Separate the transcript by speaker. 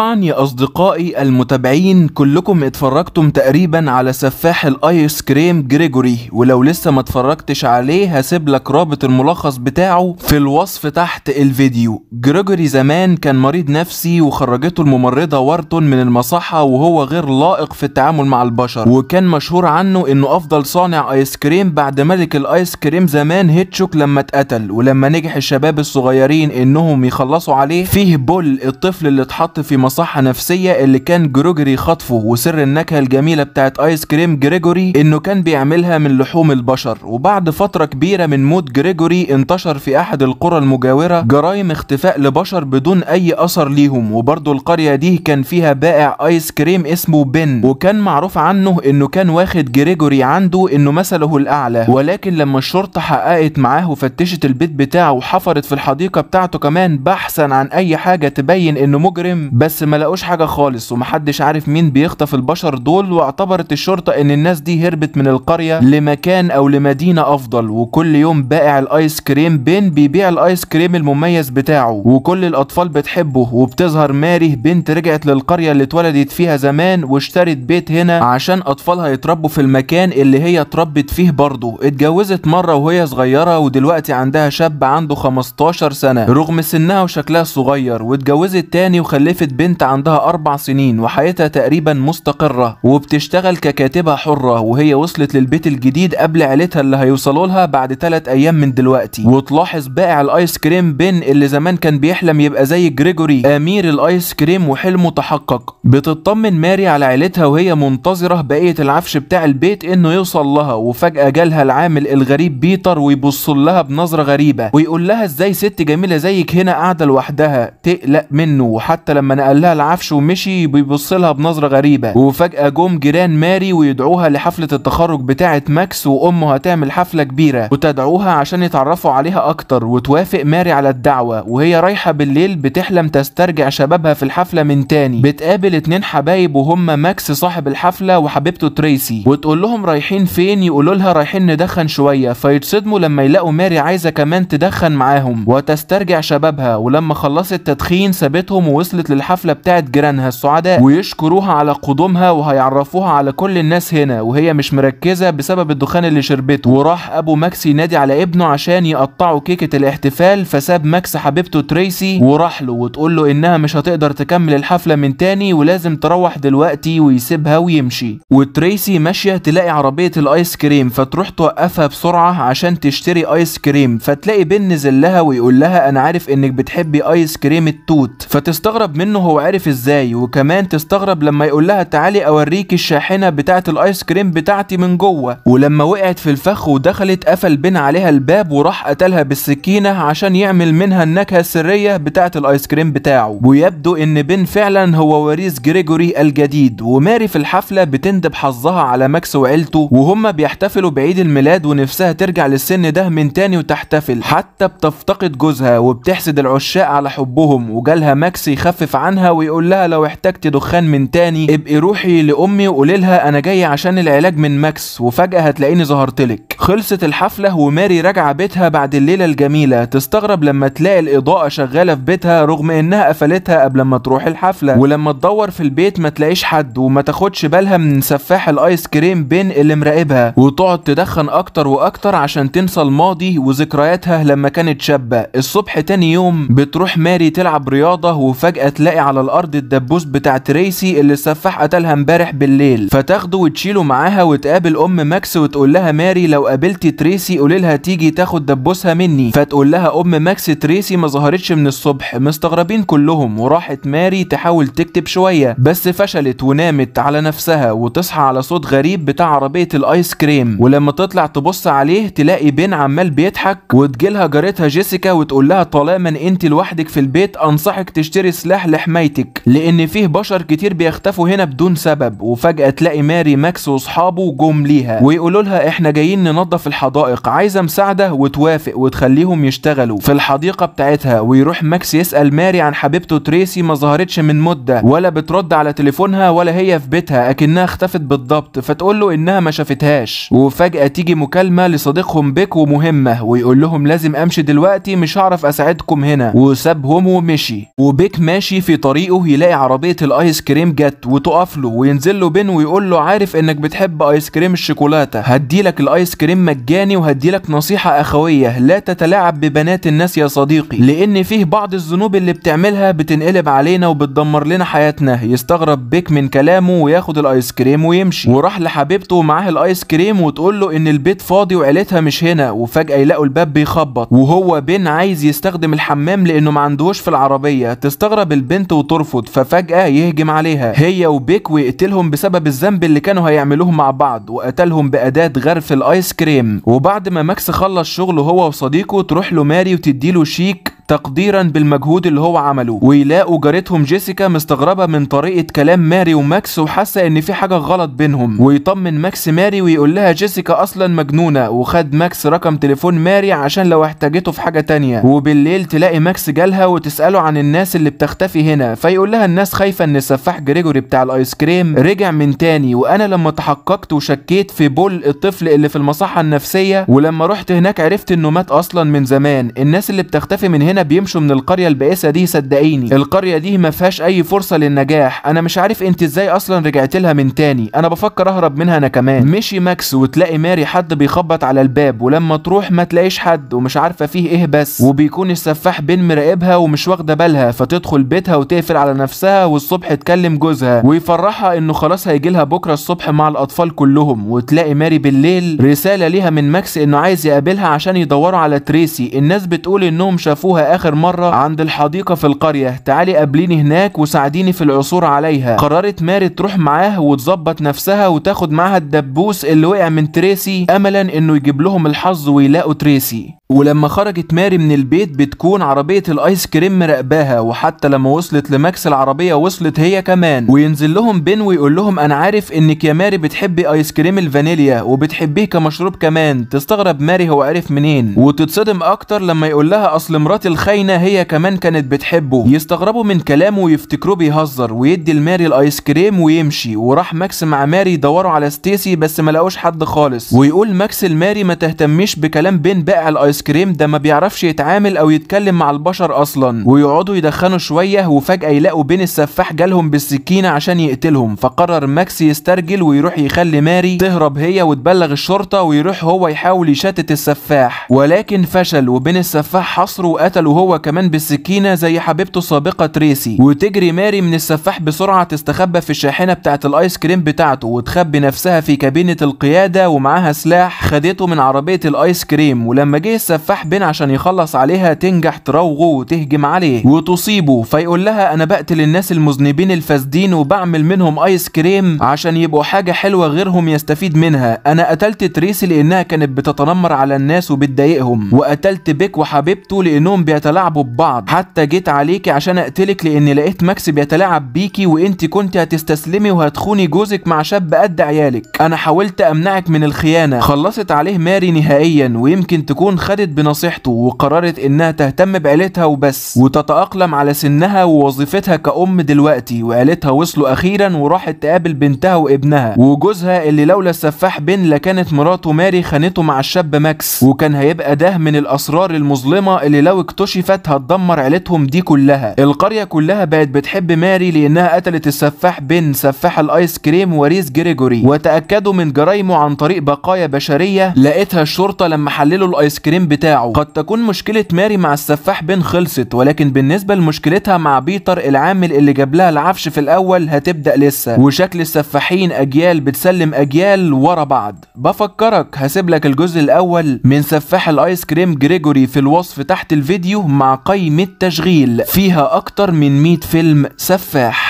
Speaker 1: طبعا يا اصدقائي المتابعين كلكم اتفرجتم تقريبا على سفاح الايس كريم جريجوري ولو لسه ما اتفرجتش عليه هسيب لك رابط الملخص بتاعه في الوصف تحت الفيديو جريجوري زمان كان مريض نفسي وخرجته الممرضة وارتون من المصحة وهو غير لائق في التعامل مع البشر وكان مشهور عنه انه افضل صانع ايس كريم بعد ملك الايس كريم زمان هيتشوك لما اتقتل ولما نجح الشباب الصغيرين انهم يخلصوا عليه فيه بول الطفل اللي اتحط في مصحة المصحة النفسية اللي كان جريجوري خاطفه وسر النكهة الجميلة بتاعت آيس كريم جريجوري إنه كان بيعملها من لحوم البشر وبعد فترة كبيرة من موت جريجوري انتشر في أحد القرى المجاورة جرائم اختفاء لبشر بدون أي أثر ليهم وبرضو القرية دي كان فيها بائع آيس كريم اسمه بن وكان معروف عنه إنه كان واخد جريجوري عنده إنه مثله الأعلى ولكن لما الشرطة حققت معاه وفتشت البيت بتاعه وحفرت في الحديقة بتاعته كمان بحثا عن أي حاجة تبين إنه مجرم بس بس ما لقوش حاجه خالص ومحدش عارف مين بيخطف البشر دول واعتبرت الشرطه ان الناس دي هربت من القريه لمكان او لمدينه افضل وكل يوم بائع الايس كريم بين بيبيع الايس كريم المميز بتاعه وكل الاطفال بتحبه وبتظهر ماري بنت رجعت للقريه اللي اتولدت فيها زمان واشترت بيت هنا عشان اطفالها يتربوا في المكان اللي هي اتربت فيه برضه اتجوزت مره وهي صغيره ودلوقتي عندها شاب عنده 15 سنه رغم سنها وشكلها الصغير واتجوزت تاني وخلفت البنت عندها أربع سنين وحياتها تقريبا مستقرة وبتشتغل ككاتبة حرة وهي وصلت للبيت الجديد قبل عيلتها اللي هيوصلوا لها بعد ثلاث أيام من دلوقتي وتلاحظ بائع الآيس كريم بن اللي زمان كان بيحلم يبقى زي جريجوري أمير الآيس كريم وحلمه تحقق بتطمن ماري على عيلتها وهي منتظرة بقية العفش بتاع البيت إنه يوصل لها وفجأة جالها العامل الغريب بيتر ويبص لها بنظرة غريبة ويقول لها إزاي ست جميلة زيك هنا قاعدة لوحدها تقلق منه وحتى لما نقل قال لها العفش ومشي بيبص لها بنظره غريبه وفجاه جم جيران ماري ويدعوها لحفله التخرج بتاعه ماكس وامه هتعمل حفله كبيره وتدعوها عشان يتعرفوا عليها اكتر وتوافق ماري على الدعوه وهي رايحه بالليل بتحلم تسترجع شبابها في الحفله من تاني بتقابل اتنين حبايب وهم ماكس صاحب الحفله وحبيبته تريسي وتقول لهم رايحين فين يقولوا لها رايحين ندخن شويه فيتصدموا لما يلاقوا ماري عايزه كمان تدخن معاهم وتسترجع شبابها ولما خلصت تدخين سابتهم ووصلت للحفله الحفلة بتاعه جيرانها السعداء ويشكروها على قدومها وهيعرفوها على كل الناس هنا وهي مش مركزة بسبب الدخان اللي شربته وراح ابو ماكس ينادي على ابنه عشان يقطعوا كيكة الاحتفال فساب ماكس حبيبته تريسي وراح له وتقول له انها مش هتقدر تكمل الحفلة من تاني ولازم تروح دلوقتي ويسيبها ويمشي وتريسي ماشية تلاقي عربية الايس كريم فتروح توقفها بسرعة عشان تشتري ايس كريم فتلاقي بن نزل لها ويقول لها انا عارف انك بتحبي ايس كريم التوت فتستغرب منه هو عرف ازاي وكمان تستغرب لما يقول لها تعالي اوريك الشاحنه بتاعه الايس كريم بتاعتي من جوه ولما وقعت في الفخ ودخلت قفل بين عليها الباب وراح قتلها بالسكينه عشان يعمل منها النكهه السريه بتاعه الايس كريم بتاعه ويبدو ان بين فعلا هو وريث جريجوري الجديد وماري في الحفله بتندب حظها على ماكس وعيلته وهم بيحتفلوا بعيد الميلاد ونفسها ترجع للسن ده من تاني وتحتفل حتى بتفتقد جوزها وبتحسد العشاق على حبهم وجالها ماكس يخفف عنها عنها ويقول لها لو احتجت دخان من تاني ابقي روحي لامي وقولي لها انا جاي عشان العلاج من ماكس وفجاه هتلاقيني ظهرتلك خلصت الحفلة وماري راجعة بيتها بعد الليلة الجميلة تستغرب لما تلاقي الإضاءة شغالة في بيتها رغم إنها قفلتها قبل ما تروح الحفلة ولما تدور في البيت ما تلاقيش حد وما تاخدش بالها من سفاح الآيس كريم بين اللي مراقبها وتقعد تدخن أكتر وأكتر عشان تنسى الماضي وذكرياتها لما كانت شابة الصبح تاني يوم بتروح ماري تلعب رياضة وفجأة تلاقي على الأرض الدبوس بتاع تريسي اللي السفاح قتلها امبارح بالليل فتاخده وتشيله معاها وتقابل أم ماكس وتقول لها ماري لو قابلتي تريسي قولي لها تيجي تاخد دبوسها مني فتقول لها ام ماكس تريسي ما ظهرتش من الصبح مستغربين كلهم وراحت ماري تحاول تكتب شويه بس فشلت ونامت على نفسها وتصحى على صوت غريب بتاع عربيه الايس كريم ولما تطلع تبص عليه تلاقي بين عمال بيضحك وتجيلها جارتها جيسيكا وتقول لها طالما انت لوحدك في البيت انصحك تشتري سلاح لحمايتك لان فيه بشر كتير بيختفوا هنا بدون سبب وفجاه تلاقي ماري ماكس واصحابه جم ليها ويقولوا لها احنا جايين تنظف الحدائق عايزه مساعده وتوافق وتخليهم يشتغلوا في الحديقه بتاعتها ويروح ماكس يسال ماري عن حبيبته تريسي ما ظهرتش من مده ولا بترد على تليفونها ولا هي في بيتها اكنها اختفت بالضبط فتقول له انها ما شافتهاش وفجاه تيجي مكالمه لصديقهم بيك ومهمه ويقول لهم لازم امشي دلوقتي مش هعرف اساعدكم هنا وسابهم ومشي وبيك ماشي في طريقه يلاقي عربيه الايس كريم جت وتقف له وينزل له بين ويقول له عارف انك بتحب ايس كريم الشوكولاته هديلك الايس كريم مجاني وهدي لك نصيحة أخوية لا تتلاعب ببنات الناس يا صديقي لأن فيه بعض الذنوب اللي بتعملها بتنقلب علينا وبتدمر لنا حياتنا يستغرب بيك من كلامه وياخد الايس كريم ويمشي وراح لحبيبته ومعاه الايس كريم وتقول له ان البيت فاضي وعيلتها مش هنا وفجأة يلاقوا الباب بيخبط وهو بن عايز يستخدم الحمام لأنه ما عندهوش في العربية تستغرب البنت وترفض ففجأة يهجم عليها هي وبيك ويقتلهم بسبب الذنب اللي كانوا هيعملوه مع بعض وقتلهم بأداة غرف الايس ايس كريم وبعد ما ماكس خلص شغله هو وصديقه تروح له ماري وتديله شيك تقديرا بالمجهود اللي هو عمله ويلاقوا جارتهم جيسيكا مستغربه من طريقه كلام ماري وماكس وحاسه ان في حاجه غلط بينهم ويطمن ماكس ماري ويقول لها جيسيكا اصلا مجنونه وخد ماكس رقم تليفون ماري عشان لو احتاجته في حاجه تانية وبالليل تلاقي ماكس جالها وتساله عن الناس اللي بتختفي هنا فيقول لها الناس خايفه ان السفاح جريجوري بتاع الايس كريم رجع من تاني وانا لما تحققت وشكيت في بول الطفل اللي في المصحه النفسيه ولما رحت هناك عرفت انه مات اصلا من زمان الناس اللي بتختفي من هنا بيمشوا من القرية البائسة دي صدقيني القرية دي ما فيهاش أي فرصة للنجاح أنا مش عارف أنت إزاي أصلا رجعت لها من تاني أنا بفكر أهرب منها أنا كمان مشي ماكس وتلاقي ماري حد بيخبط على الباب ولما تروح ما تلاقيش حد ومش عارفة فيه إيه بس وبيكون السفاح بين مراقبها ومش واخدة بالها فتدخل بيتها وتقفل على نفسها والصبح تكلم جوزها ويفرحها إنه خلاص هيجي لها بكرة الصبح مع الأطفال كلهم وتلاقي ماري بالليل رسالة ليها من ماكس إنه عايز يقابلها عشان يدوروا على تريسي الناس بتقول إنهم شافوها آخر مرة عند الحديقة في القرية تعالي قابليني هناك وساعديني في العثور عليها قررت ماري تروح معاه وتظبط نفسها وتاخد معاها الدبوس اللي وقع من تريسي أملا إنه يجيب لهم الحظ ويلاقوا تريسي ولما خرجت ماري من البيت بتكون عربية الايس كريم مراقباها وحتى لما وصلت لماكس العربية وصلت هي كمان وينزل لهم بين ويقول لهم انا عارف انك يا ماري بتحبي ايس كريم الفانيليا وبتحبيه كمشروب كمان تستغرب ماري هو عارف منين وتتصدم اكتر لما يقول لها اصل مراتي الخاينة هي كمان كانت بتحبه يستغربوا من كلامه ويفتكروا بيهزر ويدي لماري الايس كريم ويمشي وراح ماكس مع ماري يدوروا على ستيسي بس ما لقوش حد خالص ويقول ماكس لماري ما تهتميش بكلام بين بائع الايس كريم ده ما بيعرفش يتعامل او يتكلم مع البشر اصلا ويقعدوا يدخنوا شويه وفجاه يلاقوا بين السفاح جالهم بالسكينه عشان يقتلهم فقرر ماكس يسترجل ويروح يخلي ماري تهرب هي وتبلغ الشرطه ويروح هو يحاول يشتت السفاح ولكن فشل وبين السفاح حصره وقتله هو كمان بالسكينه زي حبيبته السابقه تريسي وتجري ماري من السفاح بسرعه تستخبى في الشاحنه بتاعه الايس كريم بتاعته وتخبي نفسها في كابينه القياده ومعاها سلاح خدته من عربيه الايس كريم ولما جه السفاح بن عشان يخلص عليها تنجح تراوغه وتهجم عليه وتصيبه فيقول لها انا بقتل الناس المذنبين الفاسدين وبعمل منهم ايس كريم عشان يبقوا حاجه حلوه غيرهم يستفيد منها انا قتلت تريسي لانها كانت بتتنمر على الناس وبتضايقهم وقتلت بيك وحبيبته لانهم بيتلاعبوا ببعض حتى جيت عليكي عشان اقتلك لان لقيت ماكس بيتلاعب بيكي وانت كنت هتستسلمي وهتخوني جوزك مع شاب قد عيالك انا حاولت امنعك من الخيانه خلصت عليه ماري نهائيا ويمكن تكون خدت وخدت بنصيحته وقررت انها تهتم بعيلتها وبس وتتأقلم على سنها ووظيفتها كأم دلوقتي وعيلتها وصلوا أخيرا وراحت تقابل بنتها وابنها وجوزها اللي لولا السفاح بن لكانت مراته ماري خانته مع الشاب ماكس وكان هيبقى ده من الأسرار المظلمة اللي لو اكتشفت هتدمر عيلتهم دي كلها القرية كلها بقت بتحب ماري لأنها قتلت السفاح بن سفاح الآيس كريم وريس جريجوري وتأكدوا من جرايمه عن طريق بقايا بشرية لقيتها الشرطة لما حللوا الآيس كريم بتاعه قد تكون مشكلة ماري مع السفاح بين خلصت ولكن بالنسبة لمشكلتها مع بيتر العامل اللي جاب لها العفش في الأول هتبدأ لسه وشكل السفاحين أجيال بتسلم أجيال ورا بعض بفكرك هسيب لك الجزء الأول من سفاح الآيس كريم جريجوري في الوصف تحت الفيديو مع قيمة تشغيل فيها أكتر من 100 فيلم سفاح